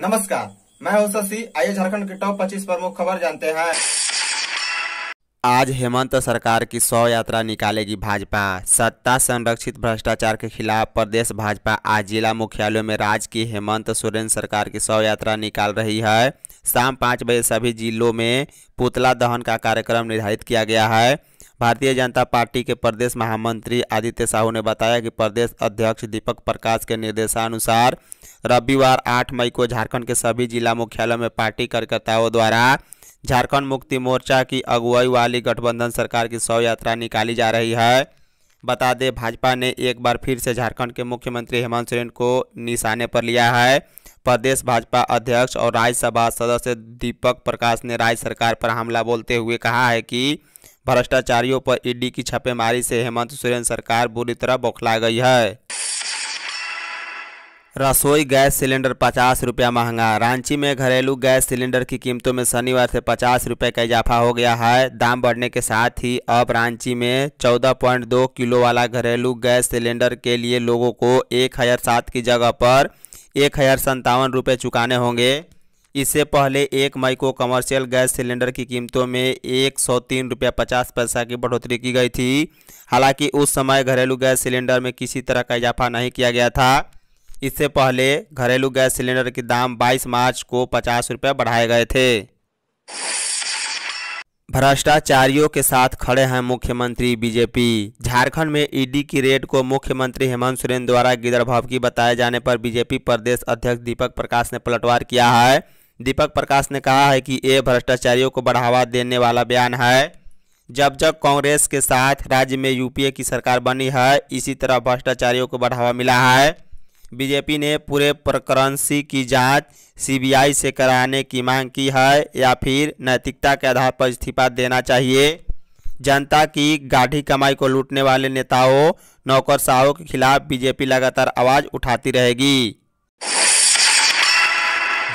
नमस्कार मैं हूं शशि आइए झारखंड के टॉप 25 प्रमुख खबर जानते हैं आज हेमंत सरकार की सौ यात्रा निकालेगी भाजपा सत्ता संरक्षित भ्रष्टाचार के खिलाफ प्रदेश भाजपा आज जिला मुख्यालयों में राज्य की हेमंत सोरेन सरकार की सौ यात्रा निकाल रही है शाम पाँच बजे सभी जिलों में पुतला दहन का कार्यक्रम निर्धारित किया गया है भारतीय जनता पार्टी के प्रदेश महामंत्री आदित्य साहू ने बताया कि प्रदेश अध्यक्ष दीपक प्रकाश के निर्देशानुसार रविवार 8 मई को झारखंड के सभी जिला मुख्यालयों में पार्टी कार्यकर्ताओं द्वारा झारखंड मुक्ति मोर्चा की अगुवाई वाली गठबंधन सरकार की शव यात्रा निकाली जा रही है बता दें भाजपा ने एक बार फिर से झारखंड के मुख्यमंत्री हेमंत सोरेन को निशाने पर लिया है प्रदेश भाजपा अध्यक्ष और राज्यसभा सदस्य दीपक प्रकाश ने राज्य सरकार पर हमला बोलते हुए कहा है कि भ्रष्टाचारियों पर ईडी की छापेमारी से हेमंत सोरेन सरकार बुरी तरह बौखला गई है रसोई गैस सिलेंडर पचास रुपया महंगा रांची में घरेलू गैस सिलेंडर की कीमतों में शनिवार से पचास रुपये का इजाफा हो गया है दाम बढ़ने के साथ ही अब रांची में चौदह पॉइंट दो किलो वाला घरेलू गैस सिलेंडर के लिए लोगों को एक हज़ार सात की जगह पर एक हज़ार संतावन रुपये चुकाने होंगे इससे पहले एक मई को कमर्शियल गैस सिलेंडर की कीमतों में एक सौ तीन रुपया पचास पैसा की बढ़ोतरी की गई थी हालांकि उस समय घरेलू गैस सिलेंडर में किसी तरह का इजाफा नहीं किया गया था इससे पहले घरेलू गैस सिलेंडर के दाम 22 मार्च को पचास रुपये बढ़ाए गए थे भ्रष्टाचारियों के साथ खड़े हैं मुख्यमंत्री बीजेपी झारखंड में ईडी की रेड को मुख्यमंत्री हेमंत सोरेन द्वारा की बताए जाने पर बीजेपी प्रदेश अध्यक्ष दीपक प्रकाश ने पलटवार किया है दीपक प्रकाश ने कहा है कि ये भ्रष्टाचारियों को बढ़ावा देने वाला बयान है जब जब कांग्रेस के साथ राज्य में यूपीए की सरकार बनी है इसी तरह भ्रष्टाचारियों को बढ़ावा मिला है बीजेपी ने पूरे प्रकरणसी सी की जांच सीबीआई से कराने की मांग की है या फिर नैतिकता के आधार पर इस्तीफा देना चाहिए जनता की गाढ़ी कमाई को लूटने वाले नेताओं नौकरशाहों के खिलाफ बीजेपी लगातार आवाज़ उठाती रहेगी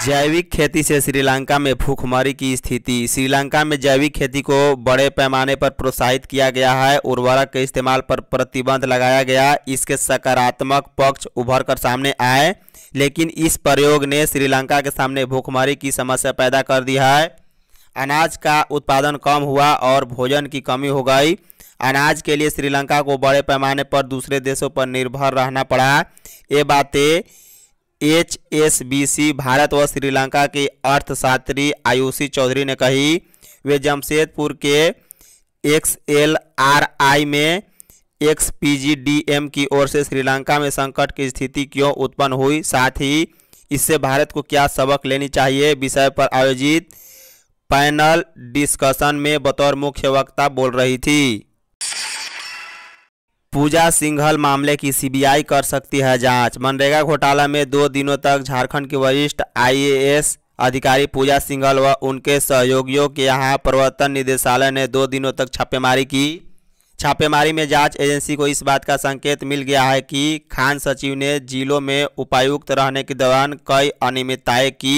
जैविक खेती से श्रीलंका में भूखमरी की स्थिति श्रीलंका में जैविक खेती को बड़े पैमाने पर प्रोत्साहित किया गया है उर्वरक के इस्तेमाल पर प्रतिबंध लगाया गया इसके सकारात्मक पक्ष उभर कर सामने आए लेकिन इस प्रयोग ने श्रीलंका के सामने भूखमरी की समस्या पैदा कर दी है अनाज का उत्पादन कम हुआ और भोजन की कमी हो गई अनाज के लिए श्रीलंका को बड़े पैमाने पर दूसरे देशों पर निर्भर रहना पड़ा ये बातें H S B C Bharat व श्रीलंका के अर्थशास्त्री आयुषी चौधरी ने कही वे जमशेदपुर के एक्स एल आर आई में X P G D M की ओर से श्रीलंका में संकट की स्थिति क्यों उत्पन्न हुई साथ ही इससे भारत को क्या सबक लेनी चाहिए विषय पर आयोजित पैनल डिस्कशन में बतौर मुख्य वक्ता बोल रही थी पूजा सिंघल मामले की सीबीआई कर सकती है जांच मनरेगा घोटाला में दो दिनों तक झारखंड की वरिष्ठ आईएएस अधिकारी पूजा सिंघल व उनके सहयोगियों के यहाँ प्रवर्तन निदेशालय ने दो दिनों तक छापेमारी की छापेमारी में जांच एजेंसी को इस बात का संकेत मिल गया है कि खान सचिव ने जिलों में उपायुक्त रहने के दौरान कई अनियमितताएँ की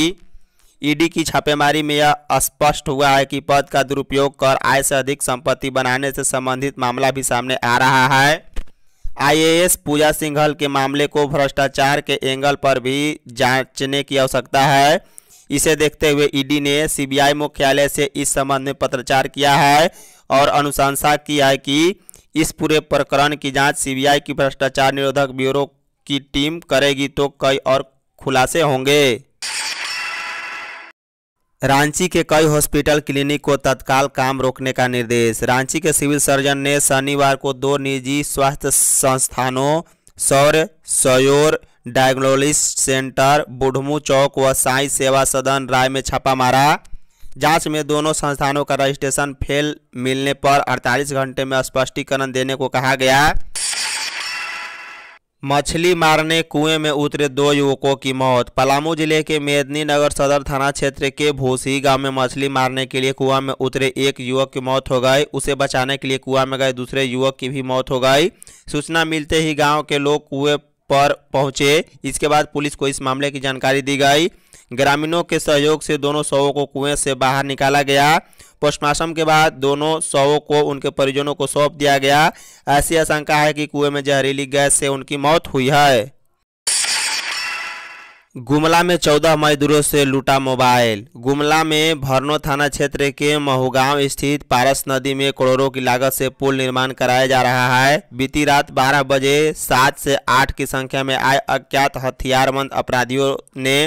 ईडी की छापेमारी में यह स्पष्ट हुआ है कि पद का दुरुपयोग कर आय से अधिक संपत्ति बनाने से संबंधित मामला भी सामने आ रहा है आईएएस पूजा सिंघल के मामले को भ्रष्टाचार के एंगल पर भी जांचने की आवश्यकता है इसे देखते हुए ईडी ने सीबीआई मुख्यालय से इस संबंध में पत्रचार किया है और अनुशंसा की है कि इस पूरे प्रकरण की जांच सीबीआई की भ्रष्टाचार निरोधक ब्यूरो की टीम करेगी तो कई और खुलासे होंगे रांची के कई हॉस्पिटल क्लिनिक को तत्काल काम रोकने का निर्देश रांची के सिविल सर्जन ने शनिवार को दो निजी स्वास्थ्य संस्थानों सौर सयोर डायग्नोलिस्ट सेंटर बुढ़मू चौक व साई सेवा सदन राय में छापा मारा जांच में दोनों संस्थानों का रजिस्ट्रेशन फेल मिलने पर 48 घंटे में स्पष्टीकरण देने को कहा गया मछली मारने कुएं में उतरे दो युवकों की मौत पलामू जिले के मेदनी नगर सदर थाना क्षेत्र के भोसी गांव में मछली मारने के लिए कुआं में उतरे एक युवक की मौत हो गई उसे बचाने के लिए कुआं में गए दूसरे युवक की भी मौत हो गई सूचना मिलते ही गांव के लोग कुएं पर पहुंचे इसके बाद पुलिस को इस मामले की जानकारी दी गई ग्रामीणों के सहयोग से दोनों शवों को कुएं से बाहर निकाला गया पोस्टमार्टम के बाद दोनों शवों को उनके परिजनों को सौंप दिया गया ऐसी आशंका है कि कुएं में जहरीली गैस से उनकी मौत हुई है गुमला में चौदह मजदूरों से लूटा मोबाइल गुमला में भरनो थाना क्षेत्र के महुगांव स्थित पारस नदी में करोड़ों की लागत से पुल निर्माण कराया जा रहा है बीती रात 12 बजे सात से आठ की संख्या में आए अज्ञात हथियारमंद अपराधियों ने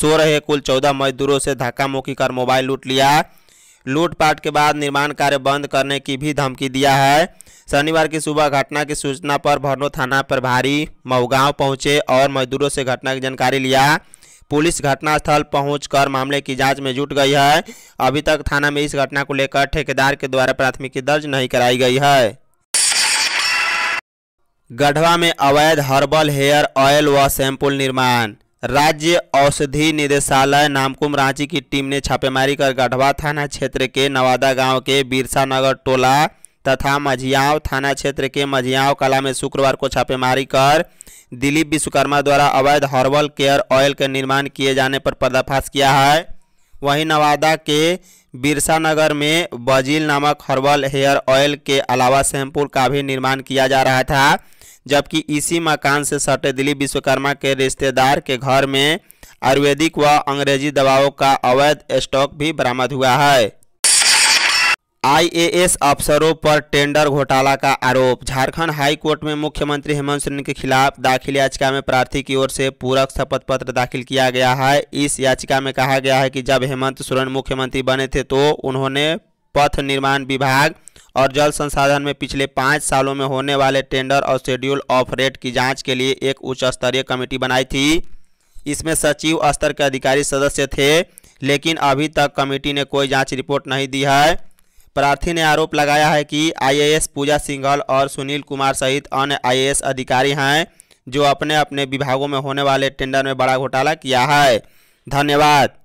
सो रहे कुल चौदह मजदूरों से धक्का मुक्की कर मोबाइल लूट लिया लूटपाट के बाद निर्माण कार्य बंद करने की भी धमकी दिया है शनिवार की सुबह घटना की सूचना पर भरनो थाना प्रभारी मऊगांव पहुंचे और मजदूरों से घटना की जानकारी लिया पुलिस घटनास्थल पहुंचकर मामले की जांच में जुट गई है अभी तक थाना में इस घटना को लेकर ठेकेदार के द्वारा प्राथमिकी दर्ज नहीं कराई गई है गढ़वा में अवैध हर्बल हेयर ऑयल व सैंपल निर्माण राज्य औषधि निदेशालय नामकुम रांची की टीम ने छापेमारी कर गढ़वा थाना क्षेत्र के नवादा गांव के बिरसा नगर टोला तथा मझियाव थाना क्षेत्र के मझियाव कला में शुक्रवार को छापेमारी कर दिलीप विश्वकर्मा द्वारा अवैध हर्बल केयर ऑयल के निर्माण किए जाने पर पर्दाफाश किया है वहीं नवादा के बिरसा नगर में बजील नामक हर्बल हेयर ऑयल के अलावा शैम्पू का भी निर्माण किया जा रहा था जबकि इसी मकान से सटे दिलीप विश्वकर्मा के रिश्तेदार के घर में आयुर्वेदिक व अंग्रेजी दवाओं का अवैध स्टॉक भी बरामद हुआ है आईएएस अफसरों पर टेंडर घोटाला का आरोप झारखंड हाई कोर्ट में मुख्यमंत्री हेमंत सोरेन के खिलाफ दाखिल याचिका में प्रार्थी की ओर से पूरक शपथ पत्र दाखिल किया गया है इस याचिका में कहा गया है कि जब हेमंत सोरेन मुख्यमंत्री बने थे तो उन्होंने पथ निर्माण विभाग और जल संसाधन में पिछले पाँच सालों में होने वाले टेंडर और शेड्यूल ऑफ रेट की जांच के लिए एक उच्च स्तरीय कमेटी बनाई थी इसमें सचिव स्तर के अधिकारी सदस्य थे लेकिन अभी तक कमेटी ने कोई जांच रिपोर्ट नहीं दी है प्रार्थी ने आरोप लगाया है कि आईएएस पूजा सिंघल और सुनील कुमार सहित अन्य आई अधिकारी हैं जो अपने अपने विभागों में होने वाले टेंडर में बड़ा घोटाला किया है धन्यवाद